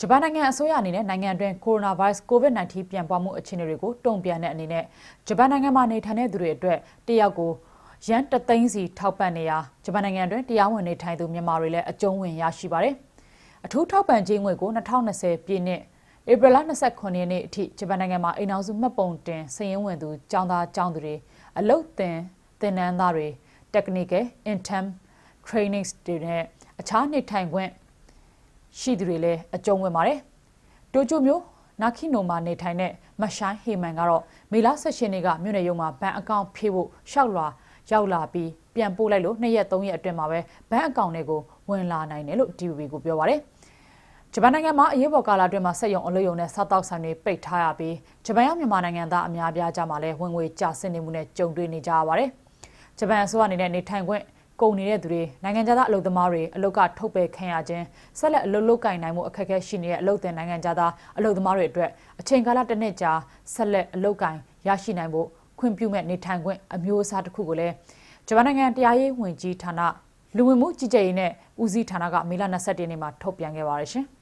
ဂျပန်နိုင်ငံအစိုးရအနေနဲ့နိုင်ငံအတွင်းကိုရိုနာဗိုင်းရပ်စ် COVID-19 ပြန့်ပွားမှုအခြေအနေတွေကိုတုံ့ပြန်တဲ့အနေနဲ့ဂျပန်နိုင်ငံမှာနေထိုင်တဲ့သူတွေအတွက်တယောက်ကိုရန်တသိန်းစီထောက်ပံ့နေရာဂျပန်နိုင်ငံအတွင်းတရားဝင်နေထိုင်သူမြန်မာတွေလည်းအကျုံးဝင်ရရှိပါတယ်။အထူးထောက်ပံ့ခြင်းငွေကို2020ပြည့်နှစ်ဧပြီလ29ရက်နေ့အထိဂျပန်နိုင်ငံမှာအိမ်နောက်စုမှတ်ပုံတင်စည်ရင်းဝင်သူចောင်းသားចောင်းသူတွေအလုတ်တင်သင်တန်းသားတွေ technical intern training တွေနဲ့အခြားနေထိုင်ခွင့်ရှိသူတွေလည်းအကြုံဝင်ပါတယ်။တိုကျိုမြို့နာခိနိုမှာနေထိုင်တဲ့မရှိုင်းဟေမန်ကတော့မေလ16ရက်ကမြို့နယ်ရုံးမှာဘဏ်အကောင့်ဖြည့်ဖို့ရှောက်လာရောက်လာပြီးပြန်ပို့လိုက်လို့2ရက်3ရက်အတွင်းမှာပဲဘဏ်အကောင့်တွေကိုဝင်လာနိုင်တယ်လို့ DVB ကပြောပါတယ်။ဂျပန်နိုင်ငံမှာအရေးပေါ်ကာလအတွင်းမှာစက်ရုံအလုပ်ရုံနဲ့စားတောက်ဆိုင်တွေပိတ်ထားရပြီးဂျပန်ရောက်မြန်မာနိုင်ငံသားအများအပြားကြားမှာလည်းဝင်ငွေကျဆင်းနေမှုနဲ့ကြုံတွေ့နေကြရပါတယ်။ဂျပန်အစိုးရအနေနဲ့နေထိုင်ခွင့်ကုန်နေတဲ့သူတွေနိုင်ငံခြားသားအလုပ်သမားတွေအလုပ်ကထုတ်ပယ်ခံရခြင်းဆက်လက်အလုပ်လုပ်ကင်နိုင်မှုအခက်အခဲရှိနေတဲ့အလုပ်သင်နိုင်ငံခြားသားအလုပ်သမားတွေအတွက်အချိန်ကာလတစ်နှစ်ကြာဆက်လက်အလုပ်ကင်ရရှိနိုင်ဖို့ခွင့်ပြုမဲ့နေထိုင်ခွင့်အမျိုးအစားတစ်ခုကိုလည်းဂျပန်နိုင်ငံတရားရေးဝန်ကြီးဌာနလူဝင်မှုကြီးကြပ်ရေးနဲ့ဦးစီးဌာနကမေလ22ရက်နေ့မှာထုတ်ပြန်ခဲ့ပါတယ်ရှင်။